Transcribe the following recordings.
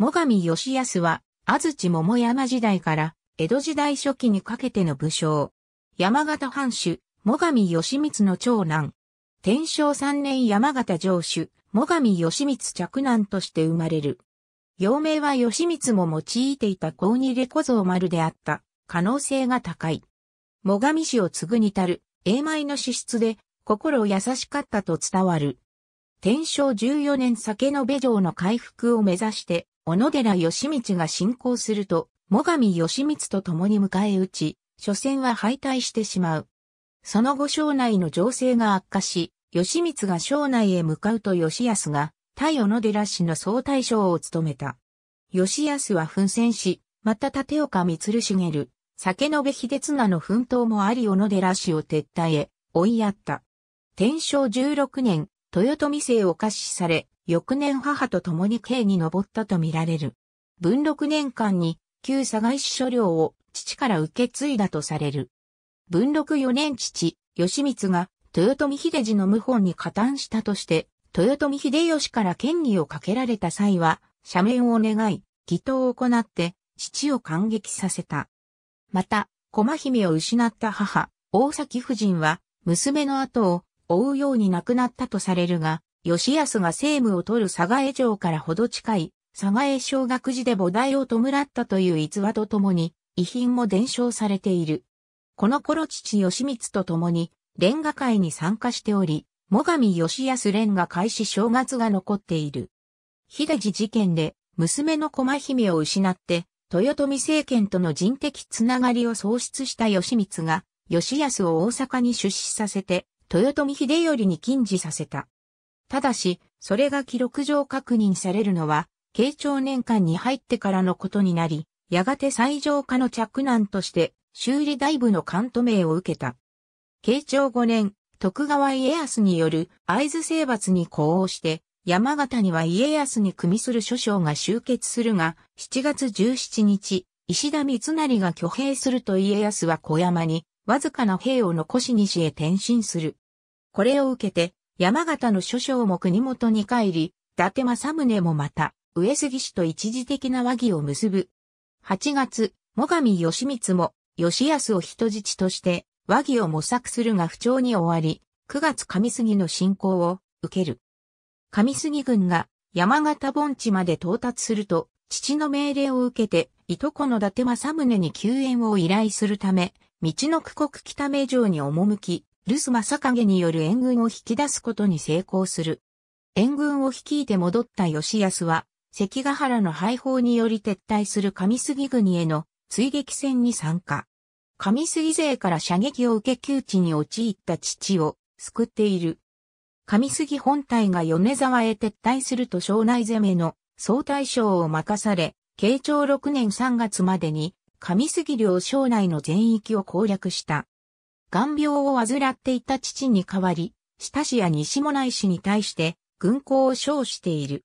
最上義康は、安土桃山時代から江戸時代初期にかけての武将。山形藩主、最上義光の長男。天正三年山形城主、最上義光着男として生まれる。幼名は義光も用いていた高二レコ像丸であった可能性が高い。最上氏を継ぐにたる、英米の資質で心優しかったと伝わる。天正14年酒の部城の回復を目指して小野寺義道が進行すると、最上義光と共に迎え撃ち、初戦は敗退してしまう。その後省内の情勢が悪化し、義光が省内へ向かうと義康が、対小野寺氏の総大将を務めた。義康は奮戦し、また立岡光茂、酒延秀綱の奮闘もあり小野寺氏を撤退へ追いやった。天正16年、豊臣姓を可視され、翌年母と共に刑に上ったとみられる。文禄年間に旧佐賀市所領を父から受け継いだとされる。文禄四年父、義満が豊臣秀治の謀反に加担したとして、豊臣秀吉から権威をかけられた際は、赦免を願い、祈祷を行って、父を感激させた。また、駒姫を失った母、大崎夫人は、娘の後を追うように亡くなったとされるが、吉安が政務を取る佐賀江城からほど近い、佐賀江小学寺で菩提を弔ったという逸話とともに、遺品も伝承されている。この頃父義光と共に、レンガ会に参加しており、最上義安レンガ開始正月が残っている。秀治事件で、娘の駒姫を失って、豊臣政権との人的つながりを喪失した義光が、義安を大阪に出資させて、豊臣秀頼に禁じさせた。ただし、それが記録上確認されるのは、慶長年間に入ってからのことになり、やがて最上化の着難として、修理大部の関東名を受けた。慶長5年、徳川家康による会津征伐に呼応して、山形には家康に組する諸将が集結するが、7月17日、石田三成が挙兵すると家康は小山に、わずかな兵を残し西へ転進する。これを受けて、山形の諸将も国元に帰り、伊達政宗もまた、上杉氏と一時的な和議を結ぶ。8月、最上義光も、義康を人質として、和議を模索するが不調に終わり、9月上杉の侵攻を受ける。上杉軍が山形盆地まで到達すると、父の命令を受けて、いとこの伊達政宗に救援を依頼するため、道の区国北名城に赴き、留守正影による援軍を引き出すことに成功する。援軍を率いて戻った吉安は、関ヶ原の廃砲により撤退する上杉軍への追撃戦に参加。上杉勢から射撃を受け窮地に陥った父を救っている。上杉本体が米沢へ撤退すると庄内攻めの総大将を任され、慶長6年3月までに上杉領庄内の全域を攻略した。眼病を患っていた父に代わり、下氏や西もない氏に対して軍功を称している。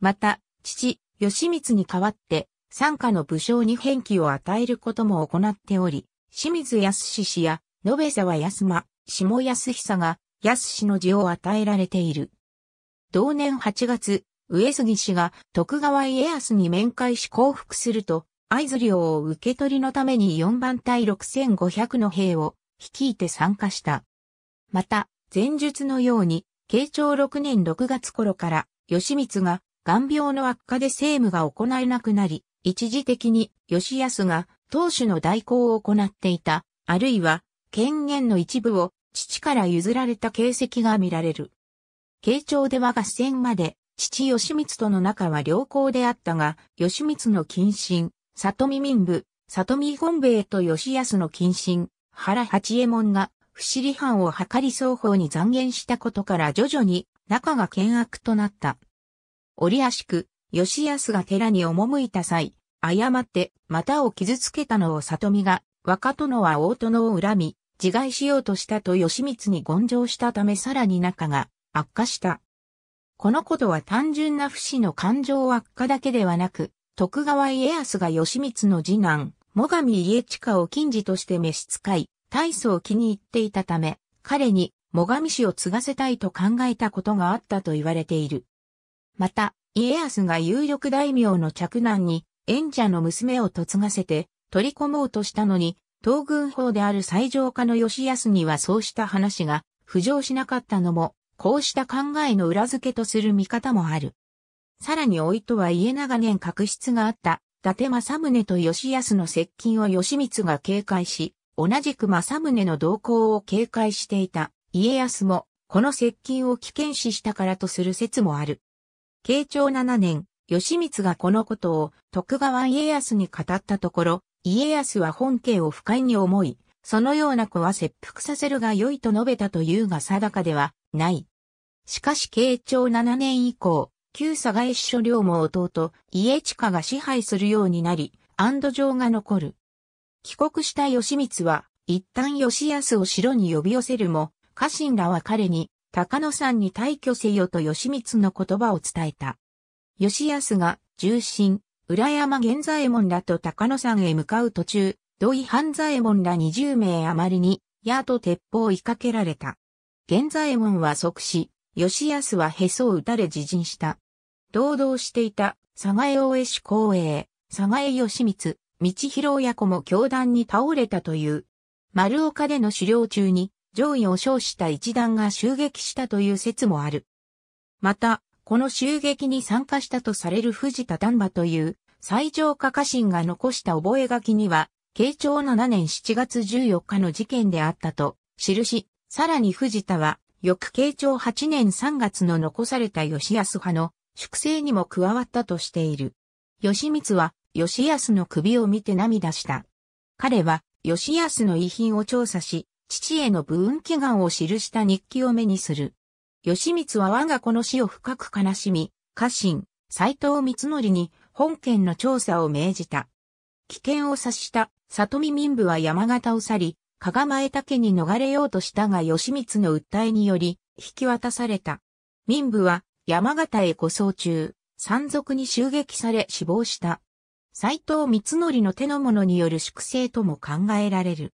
また、父、義光に代わって、参加の武将に返記を与えることも行っており、清水康氏や、野辺沢康馬、下康久が、康氏の字を与えられている。同年8月、上杉氏が徳川家康に面会し降伏すると、合図領を受け取りのために4番隊6500の兵を率いて参加した。また、前述のように、慶長6年6月頃から、義満が、眼病の悪化で政務が行えなくなり、一時的に義康が当主の代行を行っていた、あるいは権限の一部を父から譲られた形跡が見られる。慶長では合戦まで、父義満との仲は良好であったが、義満の近親、里見民部、里見本兵衛と義康の近親、原八右衛門が不思議藩を図り双方に残言したことから徐々に仲が険悪となった。折足く、吉安が寺に赴いた際、誤って股を傷つけたのを里見が、若殿は大殿を恨み、自害しようとしたと吉光に言上したためさらに仲が悪化した。このことは単純な不死の感情悪化だけではなく、徳川家康が吉光の次男、最上家近を近似として召使い、大層気に入っていたため、彼に最上氏を継がせたいと考えたことがあったと言われている。また、家康が有力大名の嫡男に、縁者の娘を嫁がせて、取り込もうとしたのに、東軍法である最上家の吉康にはそうした話が浮上しなかったのも、こうした考えの裏付けとする見方もある。さらに老いとは家え長年確執があった達政宗と吉安の接近を吉光が警戒し、同じく政宗の動向を警戒していた家康も、この接近を危険視したからとする説もある。慶長7年、吉光がこのことを徳川家康に語ったところ、家康は本家を不快に思い、そのような子は切腹させるが良いと述べたというが定かではない。しかし慶長7年以降、旧佐賀一所領も弟、家近が支配するようになり、安堵城が残る。帰国した義満は、一旦義康を城に呼び寄せるも、家臣らは彼に、高野山に退去せよと義満の言葉を伝えた。義康が、重臣、浦山源左衛門らと高野山へ向かう途中、土井半左衛門ら20名余りに、矢と鉄砲を追いかけられた。源左衛門は即死、義康はへそを打たれ自陣した。同道していた、佐賀江大江氏公営、佐賀江義光、道広親子も教団に倒れたという。丸岡での狩猟中に上位を称した一団が襲撃したという説もある。また、この襲撃に参加したとされる藤田丹波という最上家家臣が残した覚書には、慶長7年7月14日の事件であったと記し、さらに藤田は、翌慶長8年3月の残された吉安派の粛清にも加わったとしている。義満は、義康の首を見て涙した。彼は、義康の遺品を調査し、父への武運祈願を記した日記を目にする。義満は我が子の死を深く悲しみ、家臣、斎藤光則に本件の調査を命じた。危険を察した里見民部は山形を去り、加賀前竹に逃れようとしたが義満の訴えにより、引き渡された。民部は山形へ護送中、山賊に襲撃され死亡した。斎藤光則の手の者による粛清とも考えられる。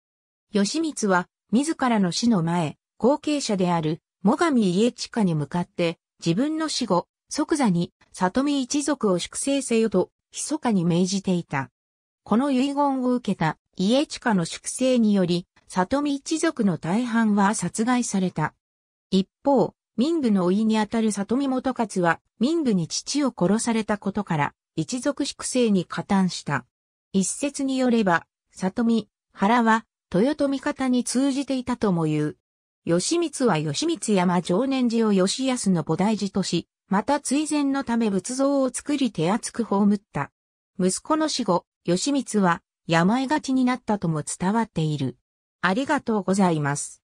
義光は、自らの死の前、後継者である、最上家近に向かって、自分の死後、即座に、里見一族を粛清せよと、密かに命じていた。この遺言を受けた、家近の粛清により、里見一族の大半は殺害された。一方、民部の甥にあたる里見元勝は、民部に父を殺されたことから、一族粛清に加担した。一説によれば、里見、原は、豊臣方に通じていたとも言う。義満は義満山常年寺を義康の菩提寺とし、また追善のため仏像を作り手厚く葬った。息子の死後、義満は病がちになったとも伝わっている。ありがとうございます。